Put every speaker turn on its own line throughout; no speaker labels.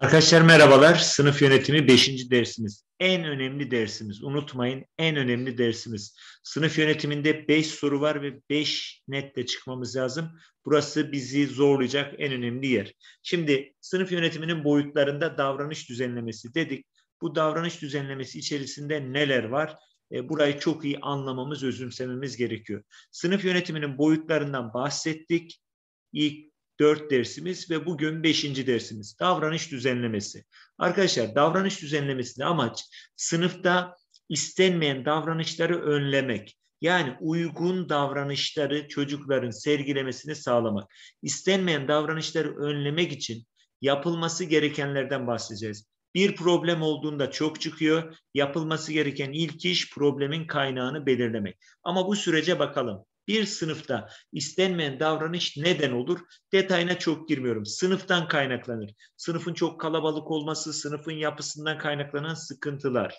Arkadaşlar merhabalar. Sınıf yönetimi 5. dersimiz. En önemli dersimiz. Unutmayın en önemli dersimiz. Sınıf yönetiminde 5 soru var ve 5 netle çıkmamız lazım. Burası bizi zorlayacak en önemli yer. Şimdi sınıf yönetiminin boyutlarında davranış düzenlemesi dedik. Bu davranış düzenlemesi içerisinde neler var? E, burayı çok iyi anlamamız, özümsememiz gerekiyor. Sınıf yönetiminin boyutlarından bahsettik. İlk 4 dersimiz ve bugün 5. dersimiz davranış düzenlemesi. Arkadaşlar davranış düzenlemesinin amaç sınıfta istenmeyen davranışları önlemek. Yani uygun davranışları çocukların sergilemesini sağlamak. İstenmeyen davranışları önlemek için yapılması gerekenlerden bahsedeceğiz. Bir problem olduğunda çok çıkıyor. Yapılması gereken ilk iş problemin kaynağını belirlemek. Ama bu sürece bakalım bir sınıfta istenmeyen davranış neden olur? Detayına çok girmiyorum. Sınıftan kaynaklanır. Sınıfın çok kalabalık olması, sınıfın yapısından kaynaklanan sıkıntılar.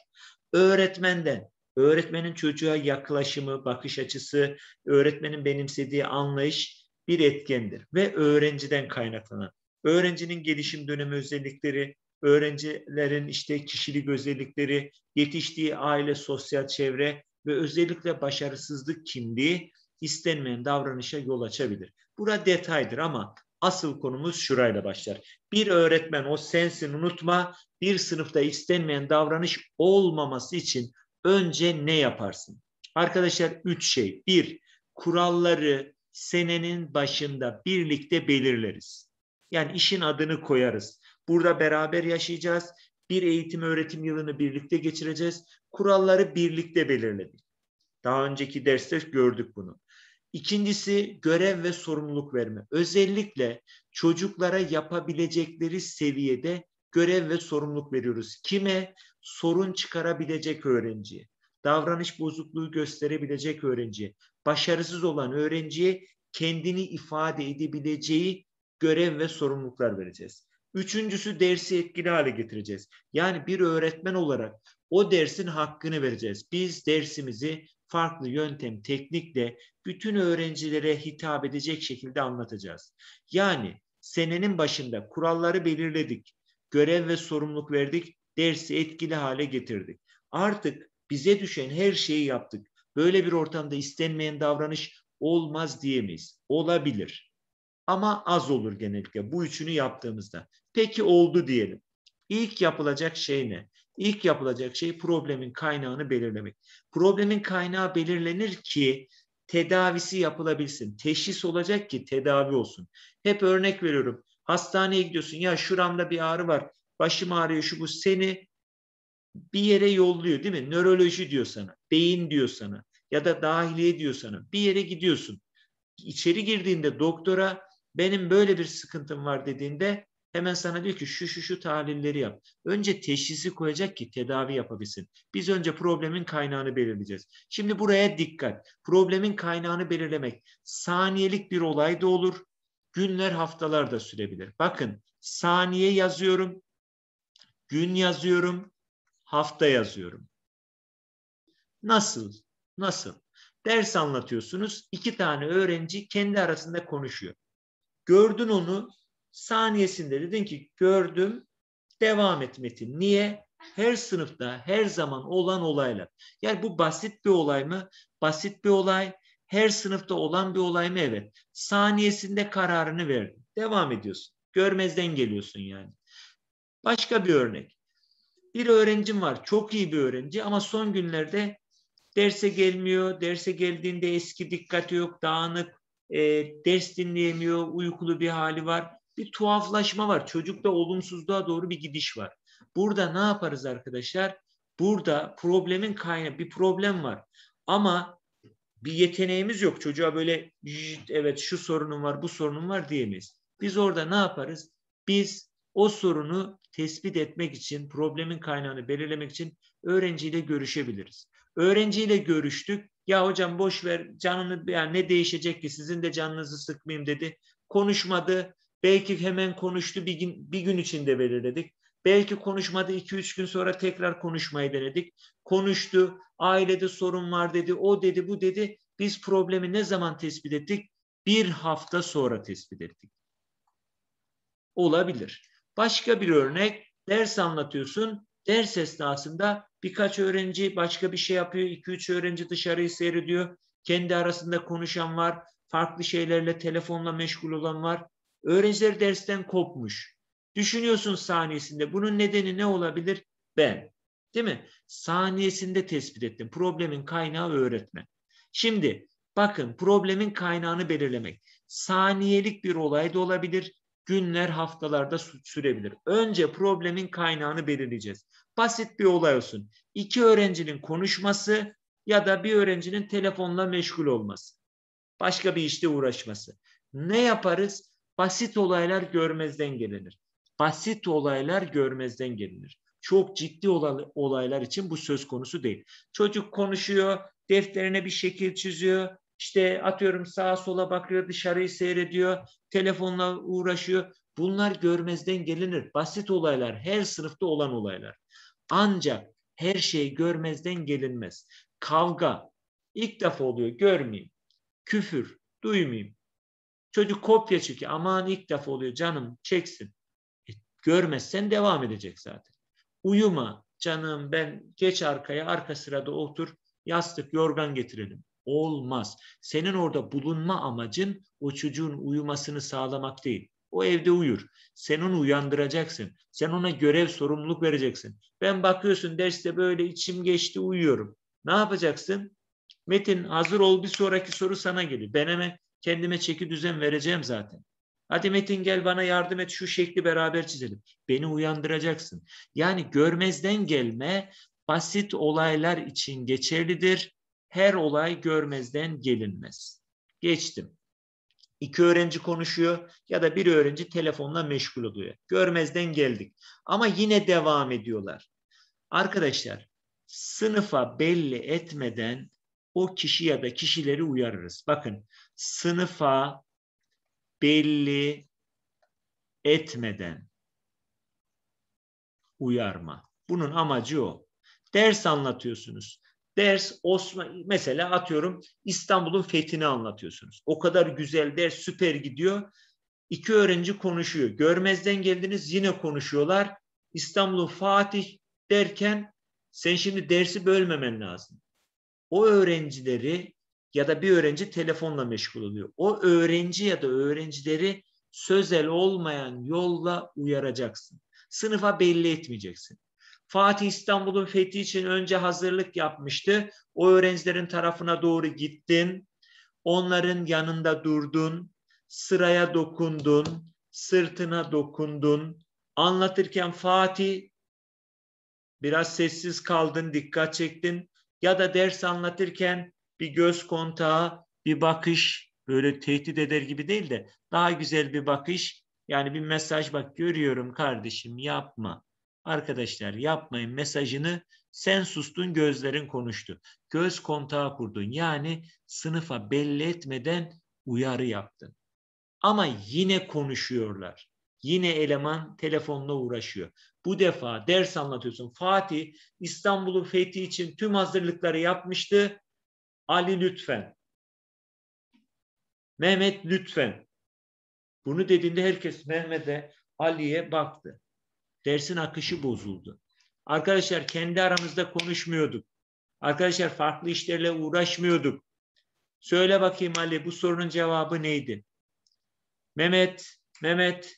Öğretmenden, öğretmenin çocuğa yaklaşımı, bakış açısı, öğretmenin benimsediği anlayış bir etkendir ve öğrenciden kaynaklanan. Öğrencinin gelişim dönemi özellikleri, öğrencilerin işte kişilik özellikleri, yetiştiği aile, sosyal çevre ve özellikle başarısızlık kimliği istenmeyen davranışa yol açabilir. Bura detaydır ama asıl konumuz şurayla başlar. Bir öğretmen o sensin unutma bir sınıfta istenmeyen davranış olmaması için önce ne yaparsın? Arkadaşlar üç şey. Bir, kuralları senenin başında birlikte belirleriz. Yani işin adını koyarız. Burada beraber yaşayacağız. Bir eğitim öğretim yılını birlikte geçireceğiz. Kuralları birlikte belirledik. Daha önceki derste gördük bunu. İkincisi görev ve sorumluluk verme. Özellikle çocuklara yapabilecekleri seviyede görev ve sorumluluk veriyoruz. Kime? Sorun çıkarabilecek öğrenciye, davranış bozukluğu gösterebilecek öğrenciye, başarısız olan öğrenciye kendini ifade edebileceği görev ve sorumluluklar vereceğiz. Üçüncüsü dersi etkili hale getireceğiz. Yani bir öğretmen olarak o dersin hakkını vereceğiz. Biz dersimizi farklı yöntem, teknikle bütün öğrencilere hitap edecek şekilde anlatacağız. Yani senenin başında kuralları belirledik, görev ve sorumluluk verdik, dersi etkili hale getirdik. Artık bize düşen her şeyi yaptık. Böyle bir ortamda istenmeyen davranış olmaz diyemeyiz. Olabilir. Ama az olur genellikle bu üçünü yaptığımızda. Peki oldu diyelim. İlk yapılacak şey ne? İlk yapılacak şey problemin kaynağını belirlemek. Problemin kaynağı belirlenir ki tedavisi yapılabilsin. Teşhis olacak ki tedavi olsun. Hep örnek veriyorum. Hastaneye gidiyorsun ya şuramda bir ağrı var. Başım ağrıyor şu bu seni bir yere yolluyor değil mi? Nöroloji diyor sana, beyin diyor sana ya da dahiliye diyor sana. Bir yere gidiyorsun. İçeri girdiğinde doktora benim böyle bir sıkıntım var dediğinde Hemen sana diyor ki şu şu şu tahlilleri yap. Önce teşhisi koyacak ki tedavi yapabilsin. Biz önce problemin kaynağını belirleyeceğiz. Şimdi buraya dikkat. Problemin kaynağını belirlemek saniyelik bir olay da olur. Günler haftalar da sürebilir. Bakın saniye yazıyorum. Gün yazıyorum. Hafta yazıyorum. Nasıl? Nasıl? Ders anlatıyorsunuz. İki tane öğrenci kendi arasında konuşuyor. Gördün onu saniyesinde dedin ki gördüm devam et Metin. Niye? Her sınıfta her zaman olan olaylar. Yani bu basit bir olay mı? Basit bir olay. Her sınıfta olan bir olay mı? Evet. Saniyesinde kararını verdin. Devam ediyorsun. Görmezden geliyorsun yani. Başka bir örnek. Bir öğrencim var. Çok iyi bir öğrenci ama son günlerde derse gelmiyor. Derse geldiğinde eski dikkati yok, dağınık, e, ders dinleyemiyor, uykulu bir hali var bir tuhaflaşma var. Çocukta olumsuzluğa doğru bir gidiş var. Burada ne yaparız arkadaşlar? Burada problemin kaynağı bir problem var. Ama bir yeteneğimiz yok. Çocuğa böyle evet şu sorunum var, bu sorunum var diyemeyiz. Biz orada ne yaparız? Biz o sorunu tespit etmek için, problemin kaynağını belirlemek için öğrenciyle görüşebiliriz. Öğrenciyle görüştük. Ya hocam boş ver canını yani ne değişecek ki sizin de canınızı sıkmayayım dedi. Konuşmadı. Belki hemen konuştu bir gün, bir gün içinde belirledik. Belki konuşmadı 2-3 gün sonra tekrar konuşmayı denedik. Konuştu, ailede sorun var dedi, o dedi, bu dedi. Biz problemi ne zaman tespit ettik? Bir hafta sonra tespit ettik. Olabilir. Başka bir örnek, ders anlatıyorsun. Ders esnasında birkaç öğrenci başka bir şey yapıyor. 2-3 öğrenci dışarıyı seyrediyor. Kendi arasında konuşan var. Farklı şeylerle telefonla meşgul olan var. Öğrenciler dersten kopmuş. Düşünüyorsun saniyesinde bunun nedeni ne olabilir? Ben. Değil mi? Saniyesinde tespit ettim. Problemin kaynağı öğretmen. Şimdi bakın problemin kaynağını belirlemek. Saniyelik bir olay da olabilir. Günler, haftalarda sürebilir. Önce problemin kaynağını belirleyeceğiz. Basit bir olay olsun. İki öğrencinin konuşması ya da bir öğrencinin telefonla meşgul olması. Başka bir işte uğraşması. Ne yaparız? basit olaylar görmezden gelinir. Basit olaylar görmezden gelinir. Çok ciddi olaylar için bu söz konusu değil. Çocuk konuşuyor, defterine bir şekil çiziyor, işte atıyorum sağa sola bakıyor, dışarıyı seyrediyor, telefonla uğraşıyor. Bunlar görmezden gelinir. Basit olaylar, her sınıfta olan olaylar. Ancak her şey görmezden gelinmez. Kavga ilk defa oluyor, görmeyeyim. Küfür, duymayayım. Çocuk kopya çekiyor. Aman ilk defa oluyor canım çeksin. E, görmezsen devam edecek zaten. Uyuma canım ben geç arkaya arka sırada otur yastık yorgan getirelim. Olmaz. Senin orada bulunma amacın o çocuğun uyumasını sağlamak değil. O evde uyur. Sen onu uyandıracaksın. Sen ona görev, sorumluluk vereceksin. Ben bakıyorsun derste böyle içim geçti uyuyorum. Ne yapacaksın? Metin hazır ol bir sonraki soru sana geliyor. Ben hemen Kendime çeki düzen vereceğim zaten. Hadi Metin gel bana yardım et şu şekli beraber çizelim. Beni uyandıracaksın. Yani görmezden gelme basit olaylar için geçerlidir. Her olay görmezden gelinmez. Geçtim. İki öğrenci konuşuyor ya da bir öğrenci telefonla meşgul oluyor. Görmezden geldik. Ama yine devam ediyorlar. Arkadaşlar sınıfa belli etmeden o kişi ya da kişileri uyarırız. Bakın sınıfa belli etmeden uyarma. Bunun amacı o. Ders anlatıyorsunuz. Ders Osman mesela atıyorum İstanbul'un fethini anlatıyorsunuz. O kadar güzel ders süper gidiyor. İki öğrenci konuşuyor. Görmezden geldiniz yine konuşuyorlar. İstanbul'un Fatih derken sen şimdi dersi bölmemen lazım. O öğrencileri ya da bir öğrenci telefonla meşgul oluyor. O öğrenci ya da öğrencileri sözel olmayan yolla uyaracaksın. Sınıfa belli etmeyeceksin. Fatih İstanbul'un fethi için önce hazırlık yapmıştı. O öğrencilerin tarafına doğru gittin. Onların yanında durdun. Sıraya dokundun. Sırtına dokundun. Anlatırken Fatih biraz sessiz kaldın, dikkat çektin ya da ders anlatırken bir göz kontağı, bir bakış böyle tehdit eder gibi değil de daha güzel bir bakış yani bir mesaj bak görüyorum kardeşim yapma. Arkadaşlar yapmayın mesajını sen sustun gözlerin konuştu. Göz kontağı kurdun yani sınıfa belli etmeden uyarı yaptın. Ama yine konuşuyorlar. Yine eleman telefonla uğraşıyor. Bu defa ders anlatıyorsun. Fatih İstanbul'un fethi için tüm hazırlıkları yapmıştı Ali lütfen. Mehmet lütfen. Bunu dediğinde herkes Mehmet'e, Ali'ye baktı. Dersin akışı bozuldu. Arkadaşlar kendi aramızda konuşmuyorduk. Arkadaşlar farklı işlerle uğraşmıyorduk. Söyle bakayım Ali bu sorunun cevabı neydi? Mehmet, Mehmet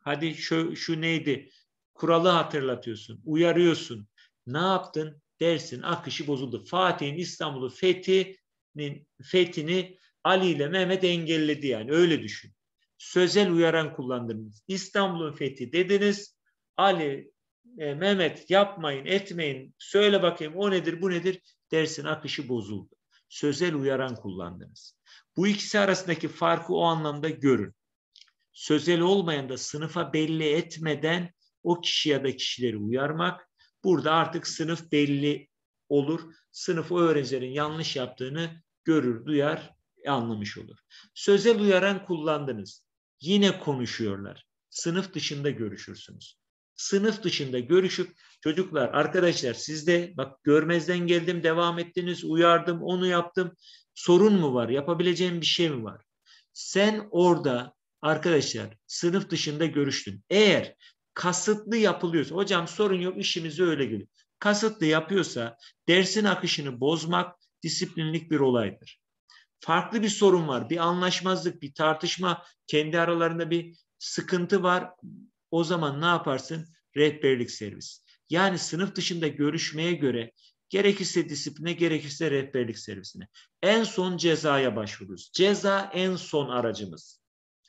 hadi şu, şu neydi? Kuralı hatırlatıyorsun, uyarıyorsun. Ne yaptın? dersin akışı bozuldu. Fatih'in İstanbul'u fethinin fethini Ali ile Mehmet engelledi yani öyle düşün. Sözel uyaran kullandınız. İstanbul'un fethi dediniz. Ali e, Mehmet yapmayın etmeyin söyle bakayım o nedir bu nedir dersin akışı bozuldu. Sözel uyaran kullandınız. Bu ikisi arasındaki farkı o anlamda görün. Sözel olmayan da sınıfa belli etmeden o kişi ya da kişileri uyarmak, Burada artık sınıf belli olur. Sınıf o öğrencilerin yanlış yaptığını görür, duyar, anlamış olur. Sözel uyaran kullandınız. Yine konuşuyorlar. Sınıf dışında görüşürsünüz. Sınıf dışında görüşüp çocuklar, arkadaşlar siz de bak görmezden geldim, devam ettiniz, uyardım, onu yaptım. Sorun mu var? Yapabileceğim bir şey mi var? Sen orada arkadaşlar sınıf dışında görüştün. Eğer kasıtlı yapılıyorsa, hocam sorun yok işimizi öyle geliyor. Kasıtlı yapıyorsa dersin akışını bozmak disiplinlik bir olaydır. Farklı bir sorun var, bir anlaşmazlık, bir tartışma, kendi aralarında bir sıkıntı var. O zaman ne yaparsın? Rehberlik servis. Yani sınıf dışında görüşmeye göre gerekirse disipline, gerekirse rehberlik servisine. En son cezaya başvuruyoruz. Ceza en son aracımız.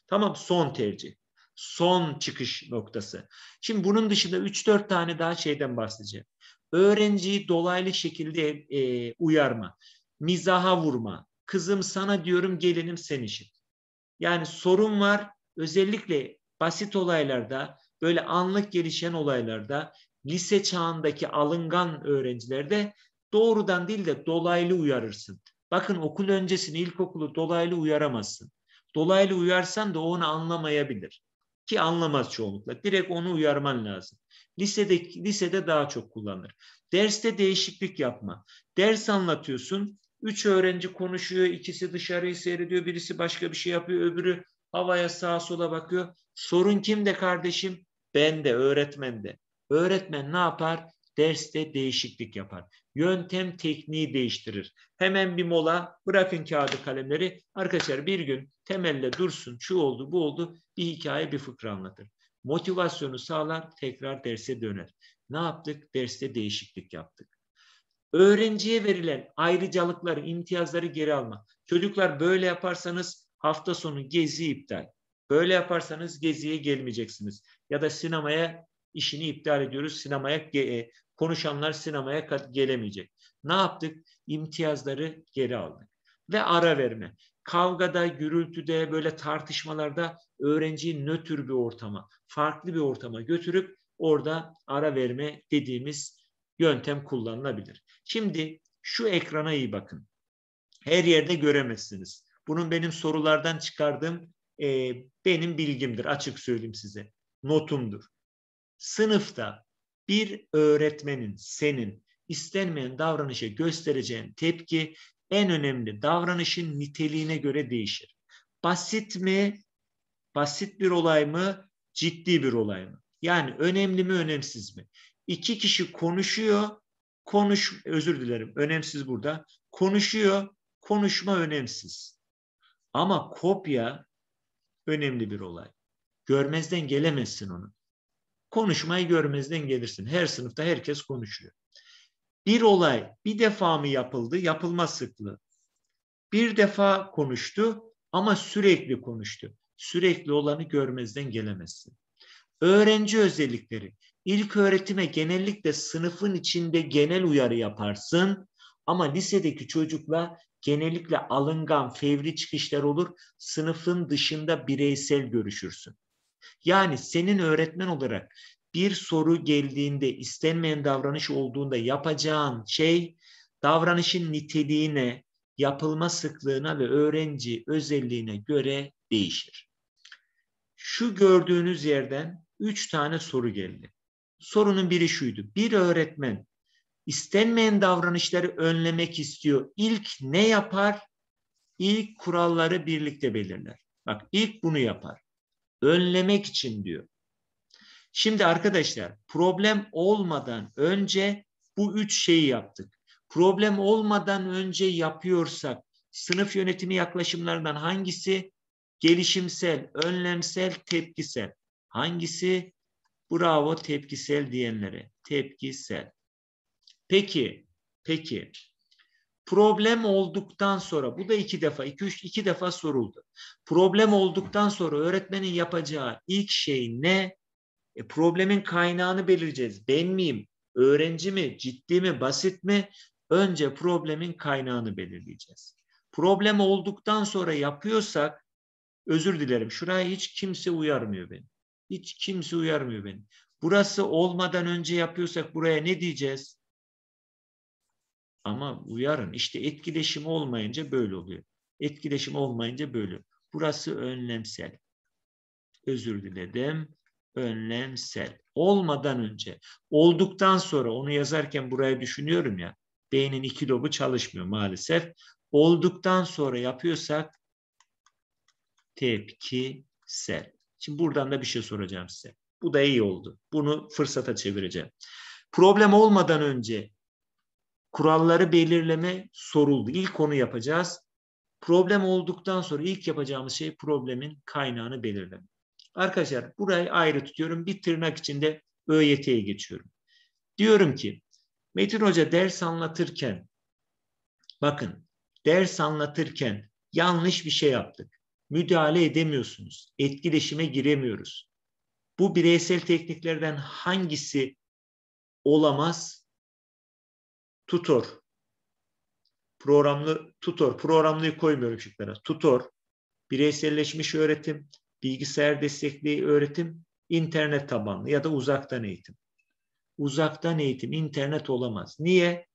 Tamam son tercih son çıkış noktası. Şimdi bunun dışında 3-4 tane daha şeyden bahsedeceğim. Öğrenciyi dolaylı şekilde e, uyarma, mizaha vurma. Kızım sana diyorum gelinim sen işin. Yani sorun var özellikle basit olaylarda böyle anlık gelişen olaylarda lise çağındaki alıngan öğrencilerde doğrudan değil de dolaylı uyarırsın. Bakın okul öncesini ilkokulu dolaylı uyaramazsın. Dolaylı uyarsan da onu anlamayabilir ki anlamaz çoğunlukla. Direkt onu uyarman lazım. Lisede, lisede daha çok kullanır. Derste değişiklik yapma. Ders anlatıyorsun. Üç öğrenci konuşuyor. ikisi dışarıyı seyrediyor. Birisi başka bir şey yapıyor. Öbürü havaya sağa sola bakıyor. Sorun kimde kardeşim? Ben de, öğretmen de. Öğretmen ne yapar? derste değişiklik yapar. Yöntem tekniği değiştirir. Hemen bir mola bırakın kağıdı kalemleri. Arkadaşlar bir gün temelle dursun şu oldu bu oldu bir hikaye bir fıkra anlatır. Motivasyonu sağlar tekrar derse döner. Ne yaptık? Derste değişiklik yaptık. Öğrenciye verilen ayrıcalıkları, imtiyazları geri alma. Çocuklar böyle yaparsanız hafta sonu gezi iptal. Böyle yaparsanız geziye gelmeyeceksiniz. Ya da sinemaya işini iptal ediyoruz. Sinemaya e, konuşanlar sinemaya gelemeyecek. Ne yaptık? İmtiyazları geri aldık ve ara verme. Kavgada, gürültüde, böyle tartışmalarda öğrenciyi nötr bir ortama, farklı bir ortama götürüp orada ara verme dediğimiz yöntem kullanılabilir. Şimdi şu ekrana iyi bakın. Her yerde göremezsiniz. Bunun benim sorulardan çıkardığım e, benim bilgimdir. Açık söyleyeyim size. Notumdur sınıfta bir öğretmenin senin istenmeyen davranışa göstereceğin tepki en önemli davranışın niteliğine göre değişir. Basit mi? Basit bir olay mı? Ciddi bir olay mı? Yani önemli mi, önemsiz mi? İki kişi konuşuyor, konuş özür dilerim. Önemsiz burada. Konuşuyor, konuşma önemsiz. Ama kopya önemli bir olay. Görmezden gelemezsin onu konuşmayı görmezden gelirsin. Her sınıfta herkes konuşuyor. Bir olay bir defa mı yapıldı? Yapılma sıklığı. Bir defa konuştu ama sürekli konuştu. Sürekli olanı görmezden gelemezsin. Öğrenci özellikleri. İlk öğretime genellikle sınıfın içinde genel uyarı yaparsın ama lisedeki çocukla genellikle alıngan, fevri çıkışlar olur. Sınıfın dışında bireysel görüşürsün. Yani senin öğretmen olarak bir soru geldiğinde istenmeyen davranış olduğunda yapacağın şey davranışın niteliğine, yapılma sıklığına ve öğrenci özelliğine göre değişir. Şu gördüğünüz yerden üç tane soru geldi. Sorunun biri şuydu. Bir öğretmen istenmeyen davranışları önlemek istiyor. İlk ne yapar? İlk kuralları birlikte belirler. Bak ilk bunu yapar önlemek için diyor. Şimdi arkadaşlar problem olmadan önce bu üç şeyi yaptık. Problem olmadan önce yapıyorsak sınıf yönetimi yaklaşımlarından hangisi? Gelişimsel, önlemsel, tepkisel. Hangisi? Bravo tepkisel diyenlere. Tepkisel. Peki, peki problem olduktan sonra bu da iki defa, iki, üç, iki defa soruldu. Problem olduktan sonra öğretmenin yapacağı ilk şey ne? E, problemin kaynağını belirleyeceğiz. Ben miyim? Öğrenci mi? Ciddi mi? Basit mi? Önce problemin kaynağını belirleyeceğiz. Problem olduktan sonra yapıyorsak özür dilerim. Şuraya hiç kimse uyarmıyor beni. Hiç kimse uyarmıyor beni. Burası olmadan önce yapıyorsak buraya ne diyeceğiz? Ama uyarın işte etkileşim olmayınca böyle oluyor. Etkileşim olmayınca böyle. Burası önlemsel. Özür diledim. Önlemsel. Olmadan önce, olduktan sonra onu yazarken buraya düşünüyorum ya. Beynin iki lobu çalışmıyor maalesef. Olduktan sonra yapıyorsak tepkisel. Şimdi buradan da bir şey soracağım size. Bu da iyi oldu. Bunu fırsata çevireceğim. Problem olmadan önce kuralları belirleme soruldu. İlk konu yapacağız. Problem olduktan sonra ilk yapacağımız şey problemin kaynağını belirleme. Arkadaşlar burayı ayrı tutuyorum. Bir tırnak içinde ÖYT'ye geçiyorum. Diyorum ki Metin Hoca ders anlatırken bakın ders anlatırken yanlış bir şey yaptık. Müdahale edemiyorsunuz. Etkileşime giremiyoruz. Bu bireysel tekniklerden hangisi olamaz? tutor programlı tutor programlıyı koymuyorum şıklara. Tutor bireyselleşmiş öğretim, bilgisayar destekli öğretim, internet tabanlı ya da uzaktan eğitim. Uzaktan eğitim internet olamaz. Niye?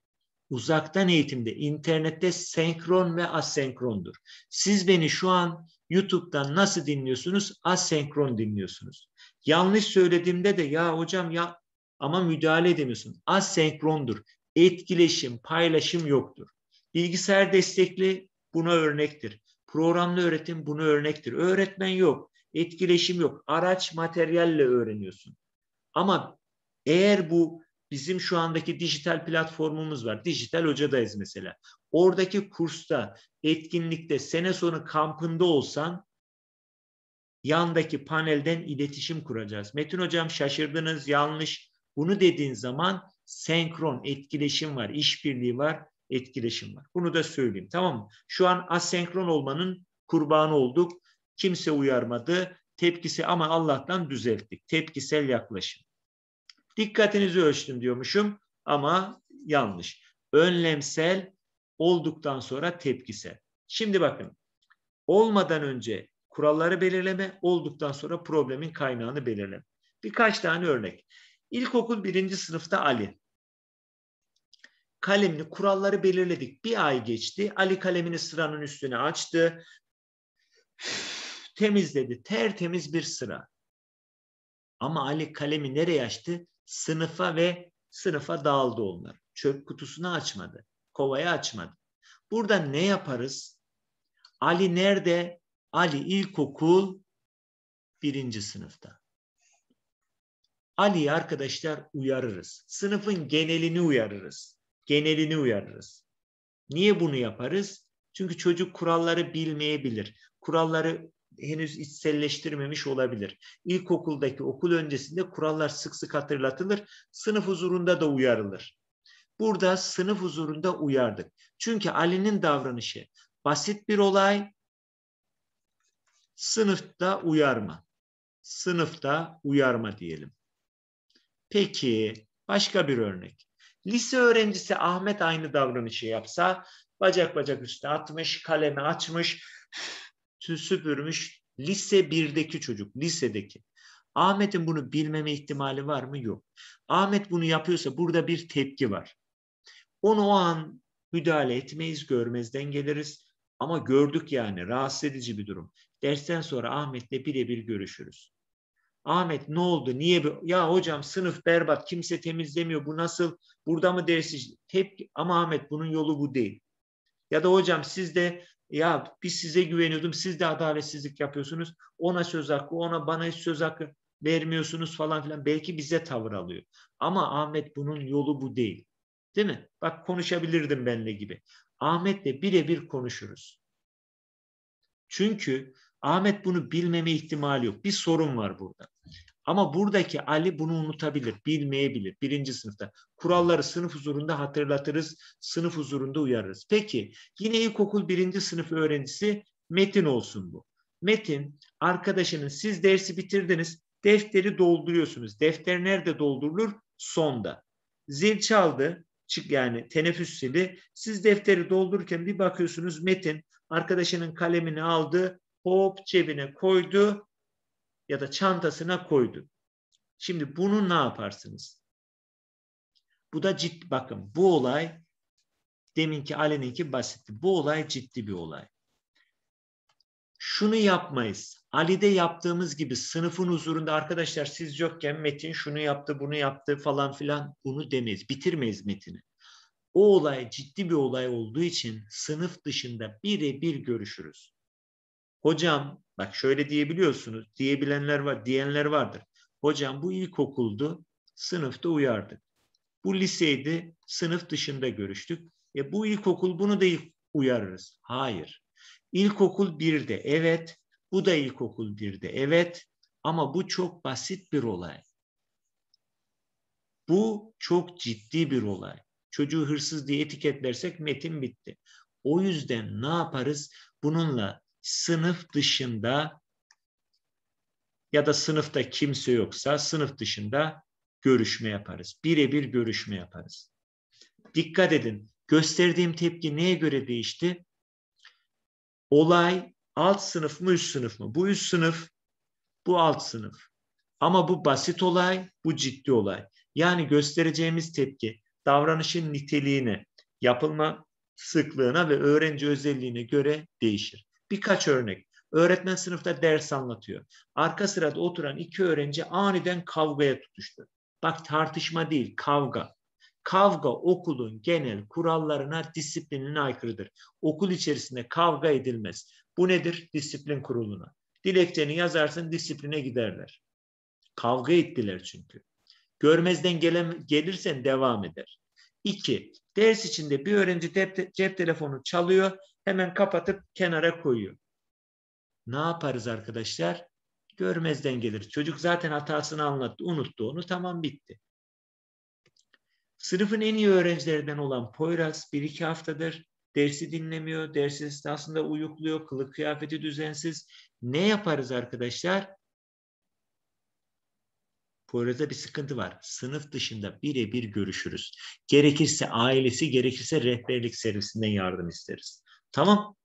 Uzaktan eğitimde internette senkron ve asenkrondur. Siz beni şu an YouTube'dan nasıl dinliyorsunuz? Asenkron dinliyorsunuz. Yanlış söylediğimde de ya hocam ya ama müdahale edemiyorsun. Asenkrondur etkileşim, paylaşım yoktur. Bilgisayar destekli buna örnektir. Programlı öğretim buna örnektir. Öğretmen yok, etkileşim yok. Araç materyalle öğreniyorsun. Ama eğer bu bizim şu andaki dijital platformumuz var. Dijital hocadayız mesela. Oradaki kursta, etkinlikte, sene sonu kampında olsan yandaki panelden iletişim kuracağız. Metin hocam şaşırdınız, yanlış. Bunu dediğin zaman senkron etkileşim var, işbirliği var, etkileşim var. Bunu da söyleyeyim tamam mı? Şu an asenkron olmanın kurbanı olduk. Kimse uyarmadı. Tepkisi ama Allah'tan düzelttik. Tepkisel yaklaşım. Dikkatinizi ölçtüm diyormuşum ama yanlış. Önlemsel olduktan sonra tepkisel. Şimdi bakın olmadan önce kuralları belirleme, olduktan sonra problemin kaynağını belirleme. Birkaç tane örnek. İlkokul birinci sınıfta Ali kalemli kuralları belirledik. Bir ay geçti. Ali kalemini sıranın üstüne açtı. Üf, temizledi. Tertemiz bir sıra. Ama Ali kalemi nereye açtı? Sınıfa ve sınıfa dağıldı onlar. Çöp kutusunu açmadı. Kovayı açmadı. Burada ne yaparız? Ali nerede? Ali ilkokul birinci sınıfta. Ali'yi arkadaşlar uyarırız. Sınıfın genelini uyarırız genelini uyarırız. Niye bunu yaparız? Çünkü çocuk kuralları bilmeyebilir. Kuralları henüz içselleştirmemiş olabilir. İlkokuldaki okul öncesinde kurallar sık sık hatırlatılır. Sınıf huzurunda da uyarılır. Burada sınıf huzurunda uyardık. Çünkü Ali'nin davranışı basit bir olay. Sınıfta uyarma. Sınıfta uyarma diyelim. Peki başka bir örnek. Lise öğrencisi Ahmet aynı davranışı yapsa bacak bacak üstüne atmış, kalemi açmış, süpürmüş. Lise birdeki çocuk, lisedeki. Ahmet'in bunu bilmeme ihtimali var mı? Yok. Ahmet bunu yapıyorsa burada bir tepki var. Onu o an müdahale etmeyiz, görmezden geliriz. Ama gördük yani rahatsız edici bir durum. Dersten sonra Ahmet'le birebir görüşürüz. Ahmet ne oldu? Niye? Ya hocam sınıf berbat, kimse temizlemiyor. Bu nasıl? Burada mı dersi? Hep Ama Ahmet bunun yolu bu değil. Ya da hocam siz de ya biz size güveniyordum. Siz de adaletsizlik yapıyorsunuz. Ona söz hakkı, ona bana hiç söz hakkı vermiyorsunuz falan filan. Belki bize tavır alıyor. Ama Ahmet bunun yolu bu değil. Değil mi? Bak konuşabilirdim benle gibi. Ahmet'le birebir konuşuruz. Çünkü Ahmet bunu bilmeme ihtimali yok. Bir sorun var burada. Ama buradaki Ali bunu unutabilir, bilmeyebilir birinci sınıfta. Kuralları sınıf huzurunda hatırlatırız, sınıf huzurunda uyarırız. Peki yine ilkokul birinci sınıf öğrencisi Metin olsun bu. Metin arkadaşının siz dersi bitirdiniz, defteri dolduruyorsunuz. Defter nerede doldurulur? Sonda. Zil çaldı, çık yani teneffüs zili. Siz defteri doldururken bir bakıyorsunuz Metin arkadaşının kalemini aldı, hop cebine koydu ya da çantasına koydu. Şimdi bunu ne yaparsınız? Bu da ciddi bakın bu olay deminki Ali'ninki basitti. Bu olay ciddi bir olay. Şunu yapmayız. Ali'de yaptığımız gibi sınıfın huzurunda arkadaşlar siz yokken Metin şunu yaptı bunu yaptı falan filan bunu demeyiz. Bitirmeyiz Metin'i. O olay ciddi bir olay olduğu için sınıf dışında birebir görüşürüz. Hocam bak şöyle diyebiliyorsunuz. Diyebilenler var, diyenler vardır. Hocam bu ilkokuldu, sınıfta uyardık. Bu liseydi, sınıf dışında görüştük. E bu ilkokul bunu da uyarırız. Hayır. İlkokul birde evet, bu da ilkokul birde evet ama bu çok basit bir olay. Bu çok ciddi bir olay. Çocuğu hırsız diye etiketlersek metin bitti. O yüzden ne yaparız? Bununla sınıf dışında ya da sınıfta kimse yoksa sınıf dışında görüşme yaparız. Birebir görüşme yaparız. Dikkat edin. Gösterdiğim tepki neye göre değişti? Olay alt sınıf mı üst sınıf mı? Bu üst sınıf, bu alt sınıf. Ama bu basit olay, bu ciddi olay. Yani göstereceğimiz tepki davranışın niteliğine, yapılma sıklığına ve öğrenci özelliğine göre değişir. Birkaç örnek. Öğretmen sınıfta ders anlatıyor. Arka sırada oturan iki öğrenci aniden kavgaya tutuştu. Bak tartışma değil, kavga. Kavga okulun genel kurallarına, disiplinine aykırıdır. Okul içerisinde kavga edilmez. Bu nedir? Disiplin kuruluna. Dilekçeni yazarsın, disipline giderler. Kavga ettiler çünkü. Görmezden gelen, gelirsen devam eder. İki, ders içinde bir öğrenci cep, cep telefonu çalıyor hemen kapatıp kenara koyuyor. Ne yaparız arkadaşlar? Görmezden gelir. Çocuk zaten hatasını anlattı, unuttu onu, tamam bitti. Sınıfın en iyi öğrencilerinden olan Poyraz bir iki haftadır dersi dinlemiyor, dersi esnasında uyukluyor, kılık kıyafeti düzensiz. Ne yaparız arkadaşlar? Poyraz'da bir sıkıntı var. Sınıf dışında birebir görüşürüz. Gerekirse ailesi, gerekirse rehberlik servisinden yardım isteriz. Tamam.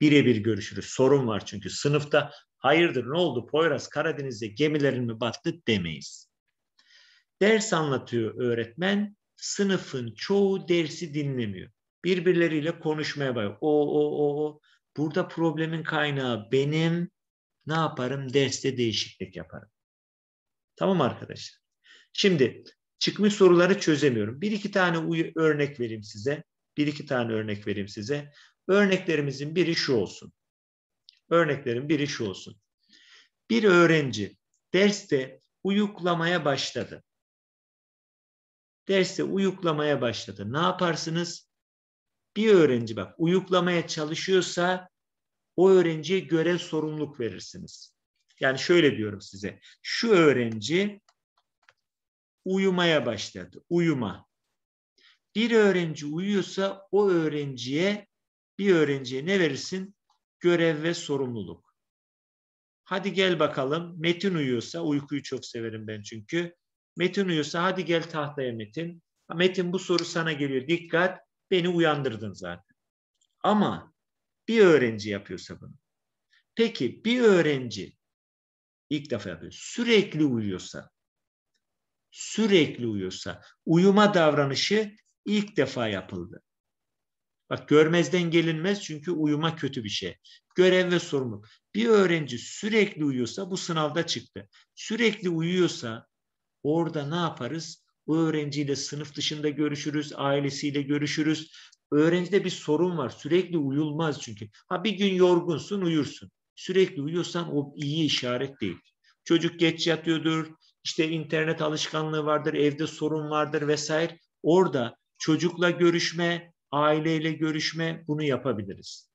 Birebir görüşürüz. Sorun var çünkü. Sınıfta hayırdır ne oldu Poyraz Karadeniz'de gemilerin mi battı demeyiz. Ders anlatıyor öğretmen. Sınıfın çoğu dersi dinlemiyor. Birbirleriyle konuşmaya başlıyor. O, o, o, Burada problemin kaynağı benim. Ne yaparım? Derste değişiklik yaparım. Tamam arkadaşlar. Şimdi çıkmış soruları çözemiyorum. Bir iki tane örnek vereyim size bir iki tane örnek vereyim size. Örneklerimizin biri şu olsun. Örneklerin biri şu olsun. Bir öğrenci derste uyuklamaya başladı. Derste uyuklamaya başladı. Ne yaparsınız? Bir öğrenci bak uyuklamaya çalışıyorsa o öğrenciye görev sorumluluk verirsiniz. Yani şöyle diyorum size. Şu öğrenci uyumaya başladı. Uyuma. Bir öğrenci uyuyorsa o öğrenciye bir öğrenciye ne verirsin? Görev ve sorumluluk. Hadi gel bakalım Metin uyuyorsa uykuyu çok severim ben çünkü. Metin uyuyorsa hadi gel tahtaya Metin. Metin bu soru sana geliyor. Dikkat beni uyandırdın zaten. Ama bir öğrenci yapıyorsa bunu. Peki bir öğrenci ilk defa yapıyor. Sürekli uyuyorsa sürekli uyuyorsa uyuma davranışı ilk defa yapıldı. Bak görmezden gelinmez çünkü uyuma kötü bir şey. Görev ve sorumluluk. Bir öğrenci sürekli uyuyorsa bu sınavda çıktı. Sürekli uyuyorsa orada ne yaparız? O öğrenciyle sınıf dışında görüşürüz, ailesiyle görüşürüz. Öğrencide bir sorun var. Sürekli uyulmaz çünkü. Ha bir gün yorgunsun uyursun. Sürekli uyuyorsan o iyi işaret değil. Çocuk geç yatıyordur, işte internet alışkanlığı vardır, evde sorun vardır vesaire. Orada çocukla görüşme, aileyle görüşme bunu yapabiliriz.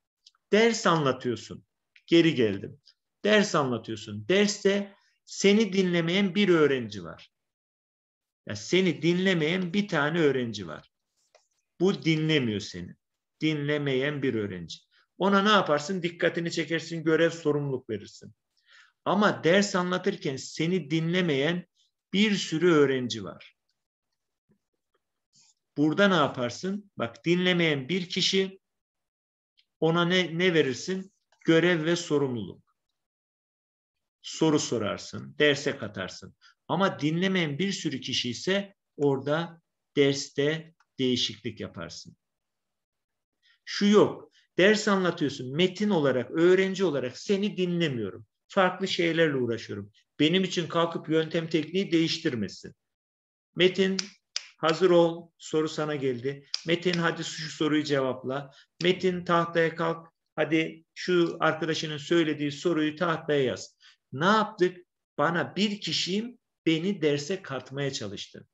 Ders anlatıyorsun. Geri geldim. Ders anlatıyorsun. Derste seni dinlemeyen bir öğrenci var. Ya seni dinlemeyen bir tane öğrenci var. Bu dinlemiyor seni. Dinlemeyen bir öğrenci. Ona ne yaparsın? Dikkatini çekersin, görev sorumluluk verirsin. Ama ders anlatırken seni dinlemeyen bir sürü öğrenci var. Burada ne yaparsın? Bak dinlemeyen bir kişi ona ne, ne verirsin? Görev ve sorumluluk. Soru sorarsın, derse katarsın. Ama dinlemeyen bir sürü kişi ise orada derste değişiklik yaparsın. Şu yok. Ders anlatıyorsun. Metin olarak, öğrenci olarak seni dinlemiyorum. Farklı şeylerle uğraşıyorum. Benim için kalkıp yöntem tekniği değiştirmesin. Metin Hazır ol, soru sana geldi. Metin hadi şu soruyu cevapla. Metin tahtaya kalk, hadi şu arkadaşının söylediği soruyu tahtaya yaz. Ne yaptık? Bana bir kişiyim, beni derse katmaya çalıştı.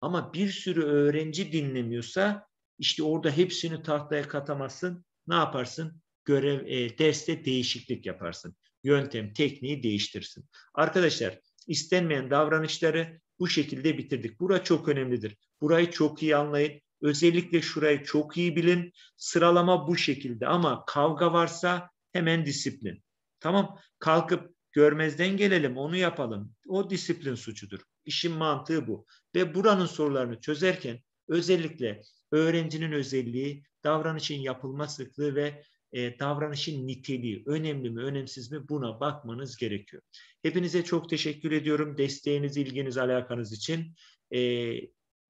Ama bir sürü öğrenci dinlemiyorsa işte orada hepsini tahtaya katamazsın. Ne yaparsın? Görev, e, derste değişiklik yaparsın. Yöntem, tekniği değiştirsin. Arkadaşlar istenmeyen davranışları bu şekilde bitirdik. Bura çok önemlidir. Burayı çok iyi anlayın. Özellikle şurayı çok iyi bilin. Sıralama bu şekilde ama kavga varsa hemen disiplin. Tamam kalkıp görmezden gelelim onu yapalım. O disiplin suçudur. İşin mantığı bu. Ve buranın sorularını çözerken özellikle öğrencinin özelliği, davranışın yapılma sıklığı ve e, davranışın niteliği önemli mi önemsiz mi buna bakmanız gerekiyor. Hepinize çok teşekkür ediyorum desteğiniz, ilginiz, alakanız için. E,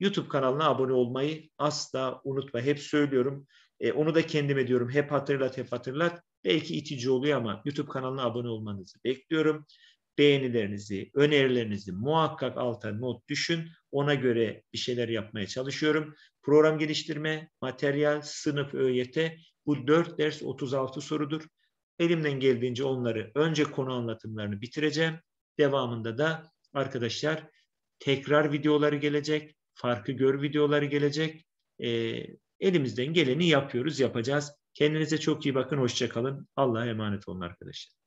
YouTube kanalına abone olmayı asla unutma. Hep söylüyorum. E, onu da kendime diyorum. Hep hatırlat, hep hatırlat. Belki itici oluyor ama YouTube kanalına abone olmanızı bekliyorum. Beğenilerinizi, önerilerinizi muhakkak alta not düşün. Ona göre bir şeyler yapmaya çalışıyorum. Program geliştirme, materyal, sınıf, ÖYT bu dört ders 36 sorudur. Elimden geldiğince onları önce konu anlatımlarını bitireceğim. Devamında da arkadaşlar tekrar videoları gelecek, farkı gör videoları gelecek. E, elimizden geleni yapıyoruz, yapacağız. Kendinize çok iyi bakın, hoşçakalın. Allah'a emanet olun arkadaşlar.